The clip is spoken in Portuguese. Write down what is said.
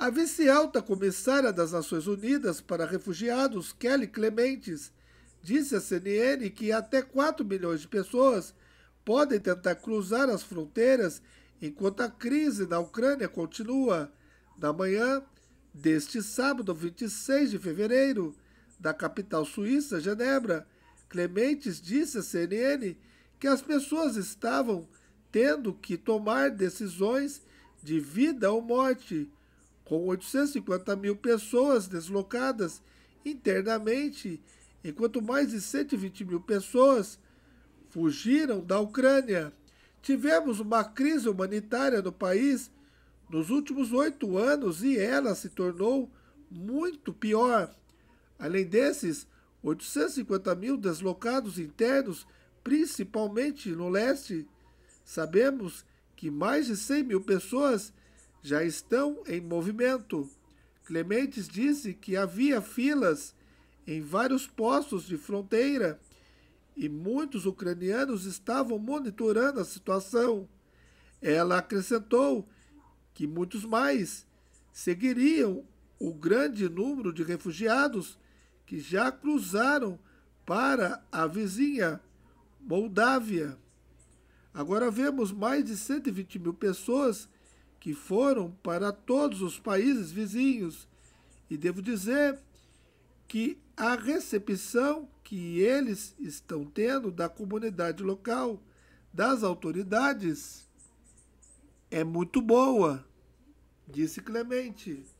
A vice-alta comissária das Nações Unidas para Refugiados, Kelly Clementes, disse à CNN que até 4 milhões de pessoas podem tentar cruzar as fronteiras enquanto a crise na Ucrânia continua. Na manhã deste sábado, 26 de fevereiro, da capital suíça, Genebra, Clementes disse à CNN que as pessoas estavam tendo que tomar decisões de vida ou morte com 850 mil pessoas deslocadas internamente, enquanto mais de 120 mil pessoas fugiram da Ucrânia. Tivemos uma crise humanitária no país nos últimos oito anos e ela se tornou muito pior. Além desses, 850 mil deslocados internos, principalmente no leste. Sabemos que mais de 100 mil pessoas já estão em movimento. Clementes disse que havia filas em vários postos de fronteira e muitos ucranianos estavam monitorando a situação. Ela acrescentou que muitos mais seguiriam o grande número de refugiados que já cruzaram para a vizinha Moldávia. Agora vemos mais de 120 mil pessoas que foram para todos os países vizinhos. E devo dizer que a recepção que eles estão tendo da comunidade local, das autoridades, é muito boa, disse Clemente.